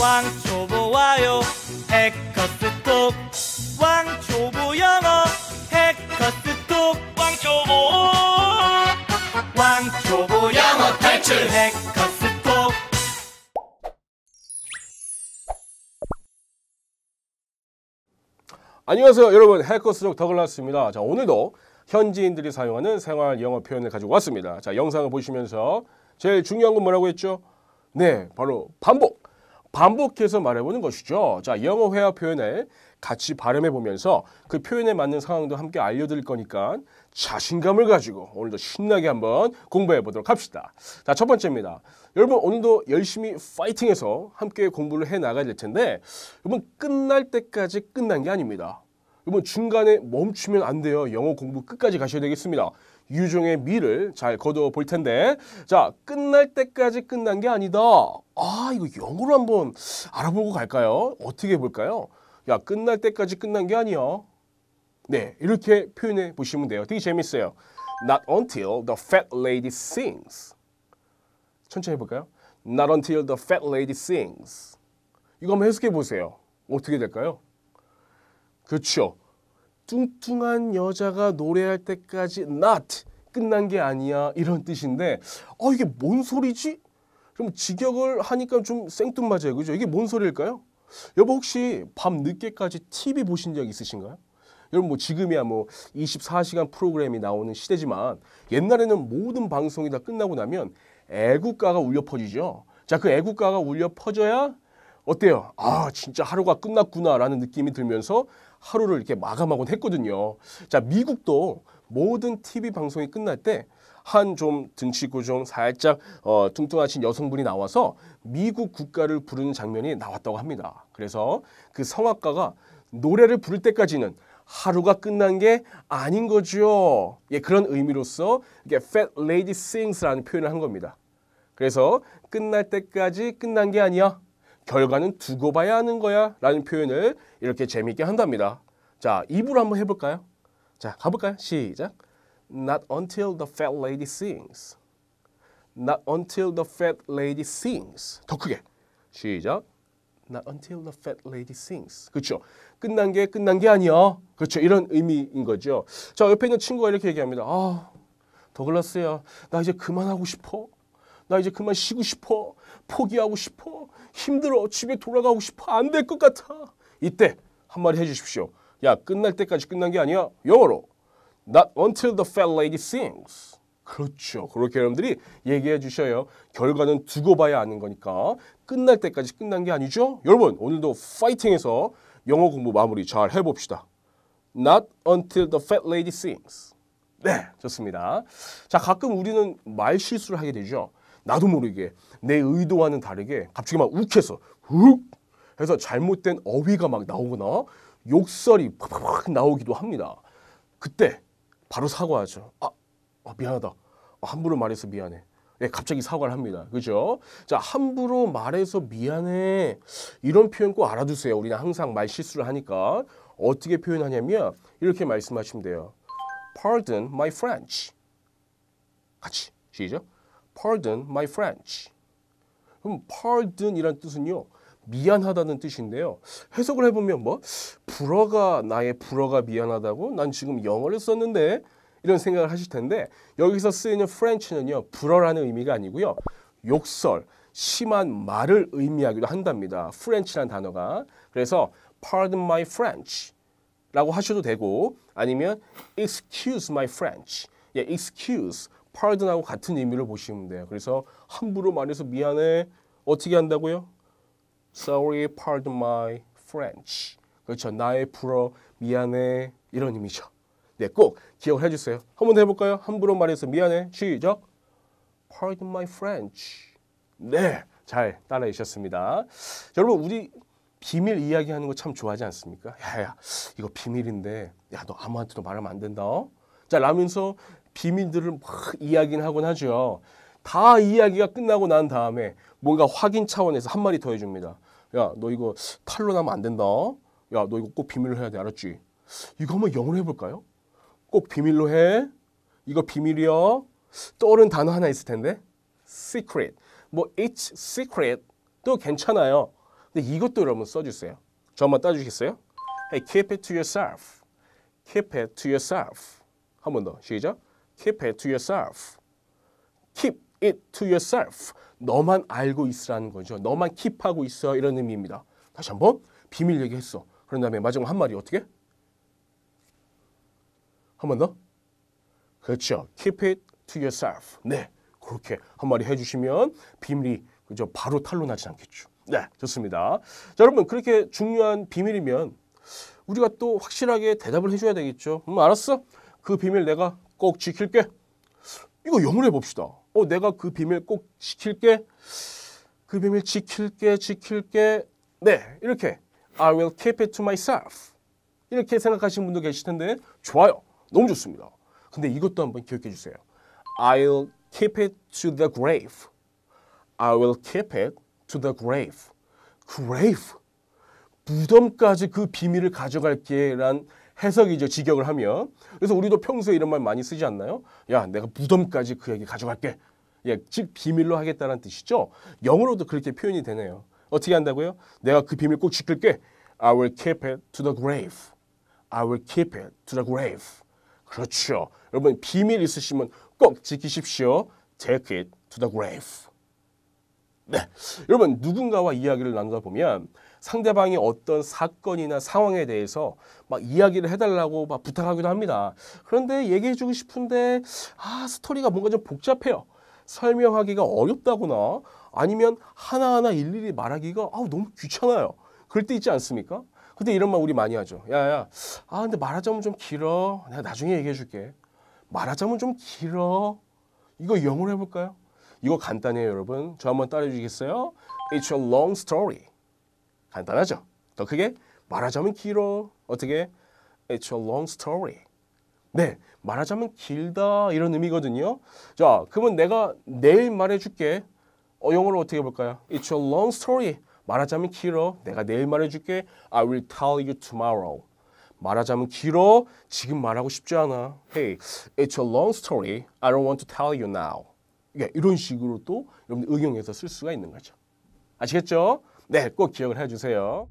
왕초보 와요 해커스톡 왕초보 영어 해커스톡 왕초보 왕초보 영어 탈출 해커스톡 안녕하세요 여러분 해커스톡 더글라스입니다 자 오늘도 현지인들이 사용하는 생활 영어 표현을 가지고 왔습니다 자 영상을 보시면서 제일 중요한 건 뭐라고 했죠? 네 바로 반복 반복해서 말해보는 것이죠. 자, 영어 회화 표현에 같이 발음해 보면서 그 표현에 맞는 상황도 함께 알려드릴 거니까 자신감을 가지고 오늘도 신나게 한번 공부해 보도록 합시다. 자, 첫 번째입니다. 여러분 오늘도 열심히 파이팅해서 함께 공부를 해 나가야 될 텐데 여러분 끝날 때까지 끝난 게 아닙니다. 여러분 중간에 멈추면 안 돼요. 영어 공부 끝까지 가셔야 되겠습니다. 유종의 미를 잘 거두어 볼 텐데 자 끝날 때까지 끝난 게 아니다 아 이거 영어로 한번 알아보고 갈까요? 어떻게 볼까요? 야 끝날 때까지 끝난 게 아니야 네 이렇게 표현해 보시면 돼요 되게 재밌어요 Not until the fat lady sings 천천히 해볼까요? Not until the fat lady sings 이거 한번 해석해 보세요 어떻게 될까요? 그렇죠 뚱뚱한 여자가 노래할 때까지 not 끝난 게 아니야 이런 뜻인데 어 이게 뭔 소리지? 그럼 직역을 하니까 좀 생뚱맞아요. 그죠? 이게 뭔 소리일까요? 여보 혹시 밤 늦게까지 TV 보신 적 있으신가요? 여러분 뭐 지금이야 뭐 24시간 프로그램이 나오는 시대지만 옛날에는 모든 방송이 다 끝나고 나면 애국가가 울려 퍼지죠. 자, 그 애국가가 울려 퍼져야 어때요? 아, 진짜 하루가 끝났구나라는 느낌이 들면서 하루를 이렇게 마감하곤 했거든요. 자, 미국도 모든 TV 방송이 끝날 때 한 좀 등치고 좀 살짝 어, 뚱뚱하신 여성분이 나와서 미국 국가를 부르는 장면이 나왔다고 합니다. 그래서 그 성악가가 노래를 부를 때까지는 하루가 끝난 게 아닌 거죠. 예, 그런 의미로서 이게 Fat Lady Sings라는 표현을 한 겁니다. 그래서 끝날 때까지 끝난 게 아니야. 결과는 두고 봐야 하는 거야 라는 표현을 이렇게 재미있게 한답니다. 자, 입으로 한번 해볼까요? 자, 가볼까요? 시작. Not until the fat lady sings. Not until the fat lady sings. 더 크게. 시작. Not until the fat lady sings. 그렇죠. 끝난 게 끝난 게 아니야. 그렇죠. 이런 의미인 거죠. 자, 옆에 있는 친구가 이렇게 얘기합니다. 아, 더글라스야. 나 이제 그만하고 싶어. 나 이제 그만 쉬고 싶어. 포기하고 싶어. 힘들어. 집에 돌아가고 싶어. 안 될 것 같아. 이때 한마디 해주십시오. 야 끝날 때까지 끝난 게 아니야. 영어로 Not until the fat lady sings. 그렇죠. 그렇게 여러분들이 얘기해 주셔요. 결과는 두고 봐야 아는 거니까 끝날 때까지 끝난 게 아니죠. 여러분 오늘도 파이팅해서 영어 공부 마무리 잘 해봅시다. Not until the fat lady sings. 네, 좋습니다. 자, 가끔 우리는 말 실수를 하게 되죠. 나도 모르게 내 의도와는 다르게 갑자기 막 욱해서 훅 해서 잘못된 어휘가 막 나오거나 욕설이 팍팍 나오기도 합니다. 그때 바로 사과하죠. 아, 아 미안하다. 아, 함부로 말해서 미안해. 예, 갑자기 사과를 합니다. 그죠? 자, 함부로 말해서 미안해. 이런 표현 꼭 알아두세요. 우리는 항상 말 실수를 하니까. 어떻게 표현하냐면, 이렇게 말씀하시면 돼요. Pardon my French. 같이. 시죠? pardon my French. 그럼 pardon이란 뜻은요. 미안하다는 뜻인데요. 해석을 해보면 뭐 불어가 나의 불어가 미안하다고 난 지금 영어를 썼는데 이런 생각을 하실 텐데 여기서 쓰이는 프렌치는요. 불어라는 의미가 아니고요. 욕설, 심한 말을 의미하기도 한답니다. 프렌치란 단어가. 그래서 pardon my French 라고 하셔도 되고 아니면 excuse my French 예, excuse 파르든하고 같은 의미를 보시면 돼요. 그래서 함부로 말해서 미안해 어떻게 한다고요? Sorry, pardon my French. 그렇죠. 나의 불어 미안해 이런 의미죠. 네, 꼭 기억을 해주세요. 한 번 더 해볼까요? 함부로 말해서 미안해. 시작. Pardon my French. 네, 잘 따라해 주셨습니다. 여러분, 우리 비밀 이야기하는 거 참 좋아하지 않습니까? 야야, 이거 비밀인데, 야 너 아무한테도 말하면 안 된다. 어? 자, 라면서 비밀들을 막 이야기는 하곤 하죠. 다 이야기가 끝나고 난 다음에 뭔가 확인 차원에서 한 마디 더 해줍니다. 야, 너 이거 탈로 나면 안 된다. 야, 너 이거 꼭 비밀로 해야 돼. 알았지? 이거 한번 영어로 해볼까요? 꼭 비밀로 해. 이거 비밀이요 떠오른 단어 하나 있을 텐데. secret. 뭐 it's secret 도 괜찮아요. 근데 이것도 여러분 써주세요. 저 한번 따주시겠어요? Hey, keep it to yourself. Keep it to yourself. 한 번 더. 시작. Keep it to yourself. Keep it to yourself. 너만 알고 있으라는 거죠. 너만 keep하고 있어 이런 의미입니다. 다시 한번 비밀 얘기했어. 그런 다음에 마지막 한마이 어떻게? 한 번 더? 그렇죠. Keep it to yourself. 네, 그렇게 한 마디 해주시면 비밀이 그죠 바로 탄로나지 않겠죠. 네, 좋습니다. 자, 여러분 그렇게 중요한 비밀이면 우리가 또 확실하게 대답을 해줘야 되겠죠. 음, 알았어. 그 비밀 내가 꼭 지킬게. 이거 영어로 해봅시다. 어, 내가 그 비밀 꼭 지킬게. 그 비밀 지킬게, 지킬게. 네, 이렇게. I will keep it to myself. 이렇게 생각하시는 분도 계실 텐데 좋아요. 너무 좋습니다. 근데 이것도 한번 기억해 주세요. I'll keep it to the grave. I will keep it to the grave. grave. 무덤까지 그 비밀을 가져갈게란 해석이죠. 직역을 하면. 그래서 우리도 평소에 이런 말 많이 쓰지 않나요? 야, 내가 무덤까지 그에게 가져갈게. 예, 즉 비밀로 하겠다는 뜻이죠. 영어로도 그렇게 표현이 되네요. 어떻게 한다고요? 내가 그 비밀 꼭 지킬게. I will keep it to the grave. I will keep it to the grave. 그렇죠. 여러분 비밀 있으시면 꼭 지키십시오. Take it to the grave. 네. 여러분 누군가와 이야기를 나누다 보면 상대방이 어떤 사건이나 상황에 대해서 막 이야기를 해달라고 막 부탁하기도 합니다. 그런데 얘기해주고 싶은데 아 스토리가 뭔가 좀 복잡해요. 설명하기가 어렵다거나 아니면 하나하나 일일이 말하기가 아우 너무 귀찮아요. 그럴 때 있지 않습니까? 근데 이런 말 우리 많이 하죠. 야야, 아 근데 말하자면 좀 길어. 내가 나중에 얘기해줄게. 말하자면 좀 길어. 이거 영어로 해볼까요? 이거 간단해요, 여러분. 저 한번 따라해 주시겠어요? It's a long story. 간단하죠. 더 크게 말하자면 길어. 어떻게? It's a long story. 네, 말하자면 길다 이런 의미거든요. 자, 그러면 내가 내일 말해줄게. 어, 영어로 어떻게 볼까요? It's a long story. 말하자면 길어. 내가 내일 말해줄게. I will tell you tomorrow. 말하자면 길어. 지금 말하고 싶지 않아. Hey, it's a long story. I don't want to tell you now. 그러니까 이런 식으로 또여러분 응용해서 쓸 수가 있는 거죠. 아시겠죠? 네, 꼭 기억을 해주세요.